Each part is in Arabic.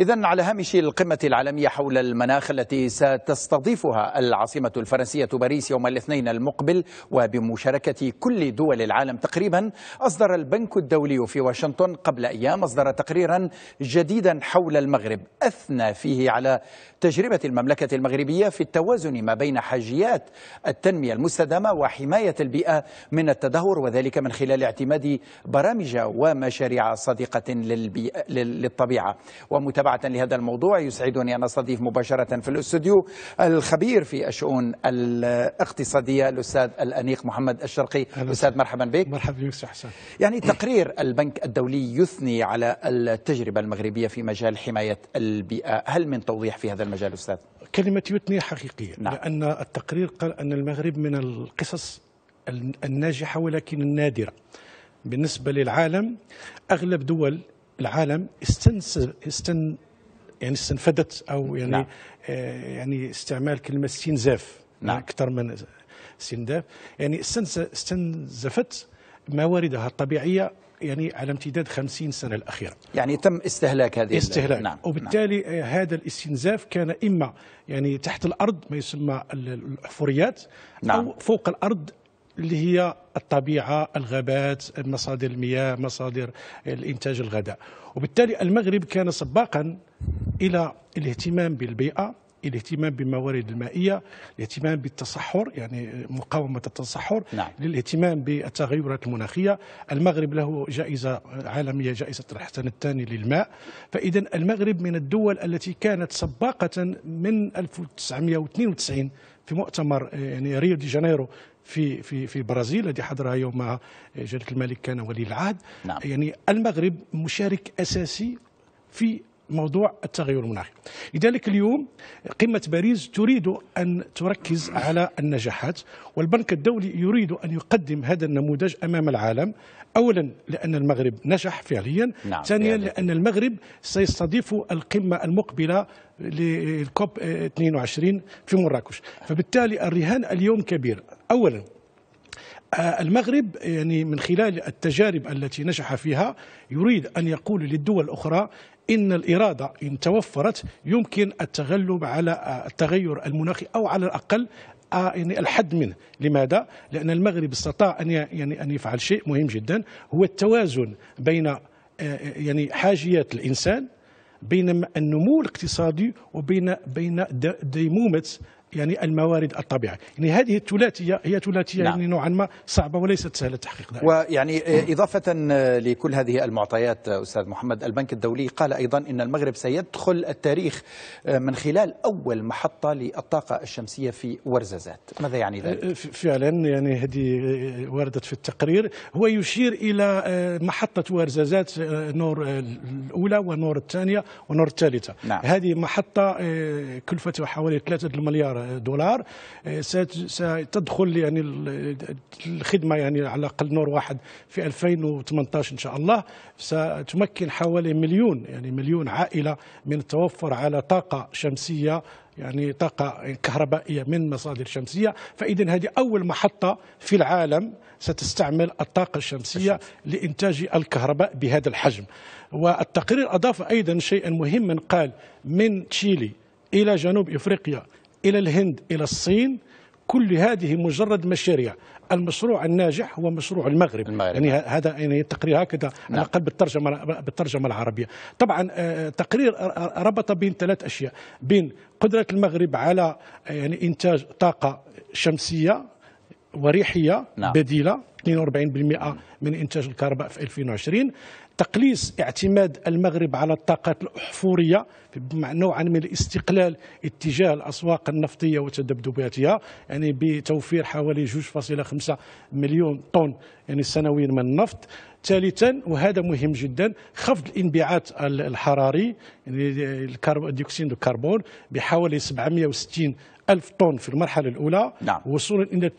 إذا على هامش القمة العالمية حول المناخ التي ستستضيفها العاصمة الفرنسية باريس يوم الاثنين المقبل وبمشاركة كل دول العالم تقريبا أصدر البنك الدولي في واشنطن قبل أيام أصدر تقريرا جديدا حول المغرب أثنى فيه على تجربة المملكة المغربية في التوازن ما بين حاجيات التنمية المستدامة وحماية البيئة من التدهور وذلك من خلال اعتماد برامج ومشاريع صديقة للبيئة للطبيعة ومتابعة متابعه لهذا الموضوع يسعدني أن أستضيف مباشرة في الاستوديو الخبير في الشؤون الاقتصادية الأستاذ الأنيق محمد الشرقي أستاذ مرحبا بك مرحبا بك حسن يعني تقرير البنك الدولي يثني على التجربة المغربية في مجال حماية البيئة هل من توضيح في هذا المجال أستاذ؟ كلمة يثني حقيقية نعم. لأن التقرير قال أن المغرب من القصص الناجحة ولكن النادرة بالنسبة للعالم أغلب دول العالم استنس استن يعني استنفدت او نعم. يعني نعم. يعني استعمال كلمه استنزاف يعني نعم. اكثر من استنزاف يعني استنزفت مواردها الطبيعيه يعني على امتداد 50 سنه الاخيره يعني تم استهلاك هذه استهلاك نعم. وبالتالي نعم. آه، هذا الاستنزاف كان اما يعني تحت الارض ما يسمى الاحفوريات نعم. او فوق الارض اللي هي الطبيعه، الغابات، مصادر المياه، مصادر الانتاج الغذاء، وبالتالي المغرب كان سباقا الى الاهتمام بالبيئه الاهتمام بالموارد المائيه، الاهتمام بالتصحر يعني مقاومه التصحر، نعم. للاهتمام بالتغيرات المناخيه، المغرب له جائزه عالميه جائزه الحسن الثاني للماء، فاذا المغرب من الدول التي كانت سباقه من 1992 في مؤتمر يعني ريو دي جانيرو في في في البرازيل الذي حضرها يومها جلاله الملك كان ولي العهد نعم. يعني المغرب مشارك اساسي في موضوع التغير المناخي لذلك اليوم قمة باريس تريد أن تركز على النجاحات والبنك الدولي يريد أن يقدم هذا النموذج أمام العالم أولا لأن المغرب نجح فعليا نعم. ثانيا لأن المغرب سيستضيف القمة المقبلة للكوب 22 في مراكش فبالتالي الرهان اليوم كبير أولا آه، المغرب يعني من خلال التجارب التي نجح فيها يريد ان يقول للدول الاخرى إن الإرادة إن توفرت يمكن التغلب على التغير المناخي أو على الأقل آه، يعني الحد منه لماذا لان المغرب استطاع ان يعني ان يفعل شيء مهم جدا هو التوازن بين آه، يعني حاجيات الانسان بين النمو الاقتصادي وبين بين ديمومه يعني الموارد الطبيعيه يعني هذه الثلاثيه هي ثلاثيه نعم. يعني نوعا ما صعبه وليست سهله التحقيق ويعني آه، اضافه آه، لكل هذه المعطيات آه، استاذ محمد البنك الدولي قال ايضا ان المغرب سيدخل التاريخ من خلال اول محطه للطاقه الشمسيه في ورزازات ماذا يعني ذلك فعلا يعني هذه وردت في التقرير هو يشير الى محطه ورزازات نور الاولى ونور الثانيه ونور الثالثه نعم. هذه محطه كلفتها حوالي 3 مليار دولار آه، ستدخل يعني الخدمه يعني على الاقل نور واحد في 2018 ان شاء الله ستمكن حوالي مليون يعني مليون عائله من التوفر على طاقه شمسيه يعني طاقة كهربائية من مصادر شمسية فإذا هذه أول محطة في العالم ستستعمل الطاقة الشمسية لإنتاج الكهرباء بهذا الحجم والتقرير أضاف أيضا شيئا مهما قال من تشيلي إلى جنوب إفريقيا إلى الهند إلى الصين كل هذه مجرد مشاريع المشروع الناجح هو مشروع المغرب, المغرب. يعني هذا يعني تقرير هكذا نعم. انا بالترجمه بالترجمه العربيه طبعا آه، تقرير ربط بين ثلاث اشياء بين قدره المغرب على يعني انتاج طاقه شمسيه وريحيه نعم. بديله 42% من انتاج الكهرباء في 2020 تقليص اعتماد المغرب على الطاقات الأحفورية نوعا من الاستقلال اتجاه الأسواق النفطية وتذبذباتها يعني بتوفير حوالي 2.5 مليون طن يعني سنويا من النفط ثالثا وهذا مهم جدا خفض الانبعاث الحراري يعني ديوكسيد الكربون بحوالي 760 ألف طن في المرحلة الأولى نعم. وصولا إلى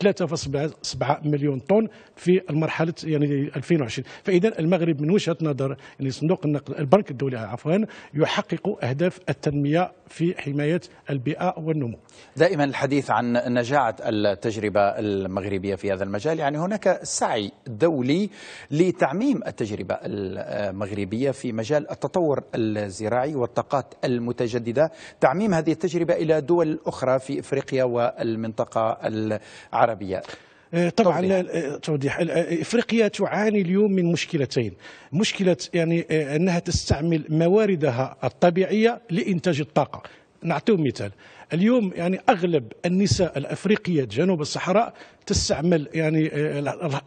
3.7 مليون طن في المرحلة يعني 2020 فإذا المغرب من وجهة نظر يعني صندوق النقد البنك الدولي عفوا يحقق أهداف التنمية في حماية البيئة والنمو دائما الحديث عن نجاعة التجربة المغربية في هذا المجال يعني هناك سعي دولي لتعميم التجربة المغربية في مجال التطور الزراعي والطاقات المتجددة تعميم هذه التجربة إلى دول أخرى في إفريقيا والمنطقة العربية آه، طبعا آه، توضيح. آه، افريقيا تعاني اليوم من مشكلتين مشكله يعني انها تستعمل مواردها الطبيعيه لانتاج الطاقه نعطيو مثال اليوم يعني اغلب النساء الافريقيه جنوب الصحراء تستعمل يعني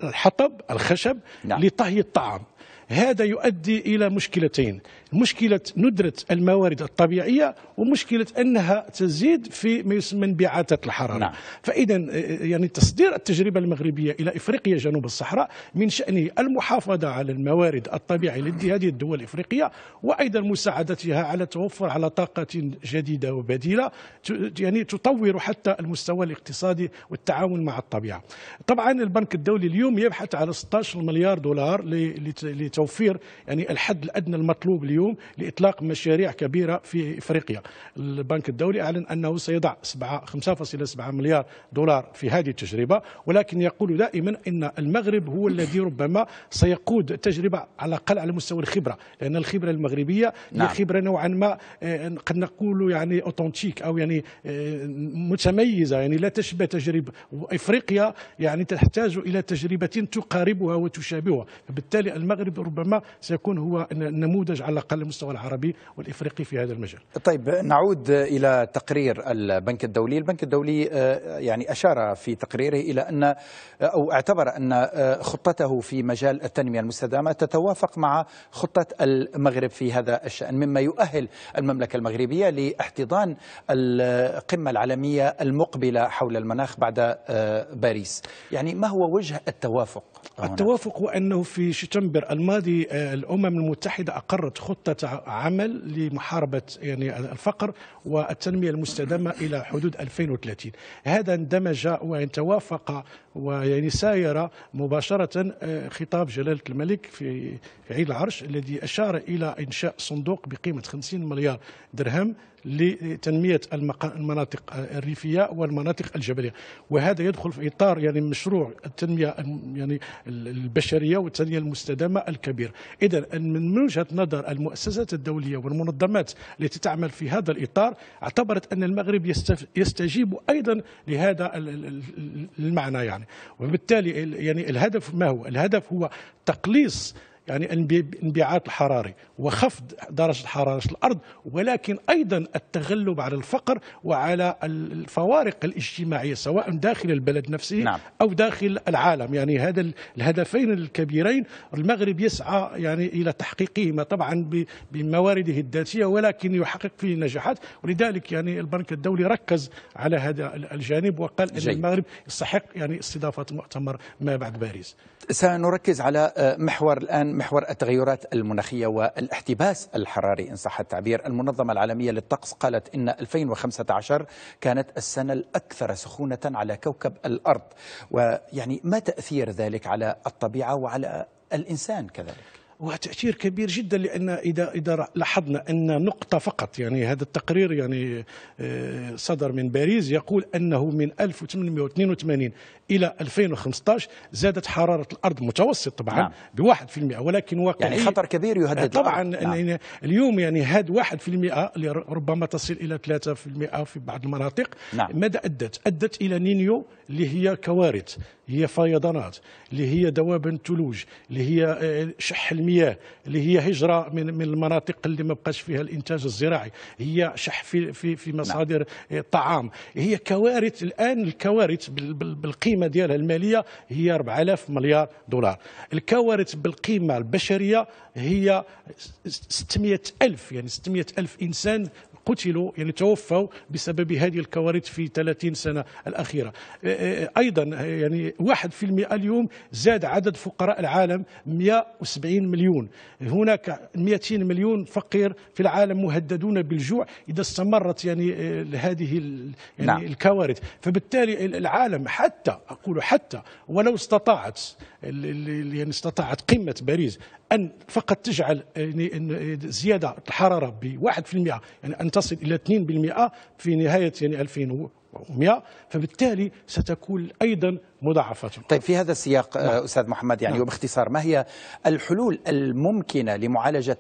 الحطب الخشب نعم. لطهي الطعام هذا يؤدي إلى مشكلتين مشكلة ندرة الموارد الطبيعية ومشكلة أنها تزيد في ما يسمى انبعاثات الحرارة نعم. فإذا آه، آه، يعني تصدير التجربة المغربية إلى إفريقيا جنوب الصحراء من شأنه المحافظة على الموارد الطبيعية لهذه الدول الإفريقية وأيضا مساعدتها على توفر على طاقة جديدة وبديلة يعني تطور حتى المستوى الاقتصادي والتعاون مع الطبيعة طبعا البنك الدولي اليوم يبحث على 16 مليار دولار لتوفير توفير يعني الحد الادنى المطلوب اليوم لاطلاق مشاريع كبيره في افريقيا البنك الدولي اعلن انه سيضع 5.7 مليار دولار في هذه التجربه ولكن يقول دائما ان المغرب هو الذي ربما سيقود التجربه على الاقل على مستوى الخبره لان الخبره المغربيه نعم. هي خبره نوعا ما آه، قد نقول يعني اوتنتيك او يعني آه، متميزه يعني لا تشبه تجربه افريقيا يعني تحتاج الى تجربه تقاربها وتشابهها فبالتالي المغرب ربما سيكون هو نموذج على الاقل المستوى العربي والافريقي في هذا المجال. طيب نعود الى تقرير البنك الدولي، البنك الدولي آه، يعني اشار في تقريره الى ان آه، او اعتبر ان آه، خطته في مجال التنميه المستدامه تتوافق مع خطه المغرب في هذا الشان، مما يؤهل المملكه المغربيه لاحتضان القمه العالميه المقبله حول المناخ بعد باريس. يعني ما هو وجه التوافق؟ نعم. التوافق هو أنه في شتنبر الماضي آه، الأمم المتحدة أقرت خطة عمل لمحاربة يعني الفقر والتنمية المستدامة إلى حدود 2030 هذا اندمج وأن توافق ويعني ساير مباشرة آه، خطاب جلالة الملك في عيد العرش الذي أشار إلى إنشاء صندوق بقيمة 50 مليار درهم لتنمية المناطق الريفية والمناطق الجبلية وهذا يدخل في إطار يعني مشروع التنمية يعني البشرية والتنمية المستدامة الكبير إذا من وجهة نظر المؤسسات الدولية والمنظمات التي تعمل في هذا الإطار اعتبرت أن المغرب يستجيب أيضا لهذا المعنى يعني يعني وبالتالي يعني الهدف ما هو الهدف هو تقليص يعني انبعاث الحراري وخفض درجة حرارة الأرض ولكن أيضا التغلب على الفقر وعلى الفوارق الاجتماعية سواء داخل البلد نفسه نعم. أو داخل العالم يعني هذا الهدفين الكبيرين المغرب يسعى يعني إلى تحقيقهما طبعا بموارده الذاتية ولكن يحقق فيه نجاحات ولذلك يعني البنك الدولي ركز على هذا الجانب وقال أن جيد. المغرب يستحق يعني استضافة مؤتمر ما بعد باريس سنركز على آه، محور الآن محور التغيرات المناخية والاحتباس الحراري إن صح التعبير المنظمة العالمية للطقس قالت إن 2015 كانت السنة الأكثر سخونة على كوكب الأرض ويعني ما تأثير ذلك على الطبيعة وعلى الإنسان كذلك وتأثير كبير جدا لأن إذا إذا لاحظنا أن نقطة فقط يعني هذا التقرير يعني آه، صدر من باريس يقول أنه من 1882 إلى 2015 زادت حرارة الأرض متوسط طبعا نعم. بواحد في المئة ولكن واقعي يعني إيه؟ خطر كبير يهدد آه، طبعا نعم. يعني اليوم يعني هاد واحد في المئة ربما تصل إلى 3 في المئة في بعض المناطق نعم. ماذا أدت؟ أدت إلى نينيو اللي هي كوارث هي فيضانات اللي هي دوابن ثلوج اللي هي آه، شح المياه المياه اللي هي هجره من من المناطق اللي ما بقاش فيها الانتاج الزراعي هي شح في في في نعم. مصادر الطعام آه، هي كوارث الان الكوارث بالقيمه ديالها الماليه هي 4000 مليار دولار الكوارث بالقيمه البشريه هي 600 ألف يعني 600 ألف إنسان قتلوا يعني توفوا بسبب هذه الكوارث في 30 سنة الأخيرة أيضا يعني 1% اليوم زاد عدد فقراء العالم 170 مليون هناك 200 مليون فقير في العالم مهددون بالجوع إذا استمرت يعني هذه يعني نعم. الكوارث فبالتالي العالم حتى أقول حتى ولو استطاعت يعني استطاعت قمة باريس أن فقط تجعل يعني زيادة الحرارة ب 1% يعني أن تصل إلى 2% في نهاية يعني 2100 فبالتالي ستكون أيضا مضاعفة طيب في هذا السياق نعم. أستاذ محمد يعني نعم. وباختصار ما هي الحلول الممكنة لمعالجة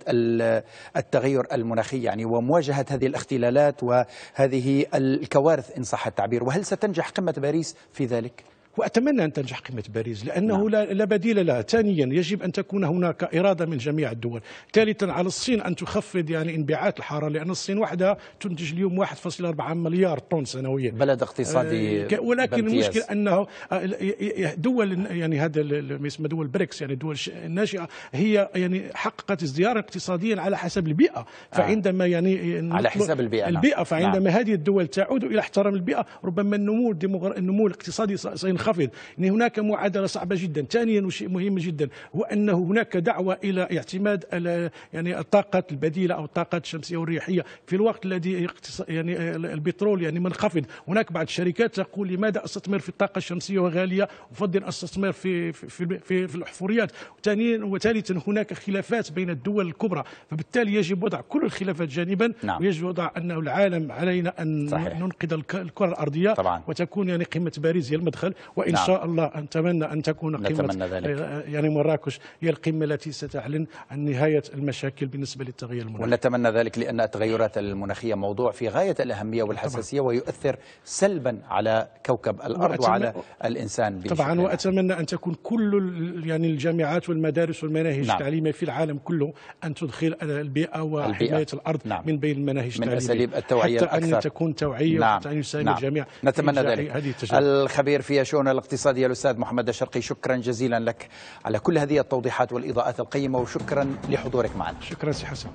التغير المناخي يعني ومواجهة هذه الاختلالات وهذه الكوارث إن صح التعبير وهل ستنجح قمة باريس في ذلك؟ وأتمنى أن تنجح قمة باريس لأنه نعم. لا, لا بديل لها ثانيا يجب أن تكون هناك إرادة من جميع الدول ثالثا على الصين أن تخفض يعني انبعاث الحرارة لأن الصين وحدها تنتج اليوم 1.4 مليار طن سنويا بلد اقتصادي آه ولكن المشكل أنه آه، دول يعني هذا ما يسمى دول بريكس يعني دول الناشئة هي يعني حققت ازدهارا اقتصاديا على حسب البيئة آه. فعندما يعني آه، على حساب البيئة نعم. البيئة فعندما نعم. هذه الدول تعود إلى احترام البيئة ربما النمو الديمغر... النمو الاقتصادي سينخفض منخفض يعني هناك معادله صعبه جدا ثانيا وشيء مهم جدا هو انه هناك دعوه الى اعتماد يعني الطاقه البديله او الطاقه الشمسيه والرياحيه في الوقت الذي يعني البترول يعني منخفض هناك بعض الشركات تقول لماذا استثمر في الطاقه الشمسيه وغاليه افضل استثمر في في في, في الاحفوريات ثانيا وثالثا هناك خلافات بين الدول الكبرى فبالتالي يجب وضع كل الخلافات جانبا نعم. ويجب وضع انه العالم علينا ان صحيح. ننقذ الكره الارضيه طبعا. وتكون يعني قمه باريس هي المدخل وإن نعم. شاء الله أتمنى أن تكون قمة ذلك. آه، يعني مراكش هي القمة التي ستعلن عن نهاية المشاكل بالنسبة للتغير المناخي ونتمنى ذلك لأن التغيرات المناخية موضوع في غاية الأهمية والحساسية طبعا. ويؤثر سلبا على كوكب الأرض وعلى الإنسان طبعا وأتمنى أن تكون كل يعني الجامعات والمدارس والمناهج نعم. التعليمية في العالم كله أن تدخل البيئة وحماية البيئة. الأرض نعم. من بين المناهج من أساليب التوعية حتى أن تكون توعية نعم. وحتى أن يساهم نعم. الجميع نتمنى ذلك هذه الخبير في شؤون شؤوننا الاقتصادية الأستاذ محمد الشرقي شكرا جزيلا لك على كل هذه التوضيحات والإضاءات القيمة وشكرا لحضورك معنا شكرا سي حسن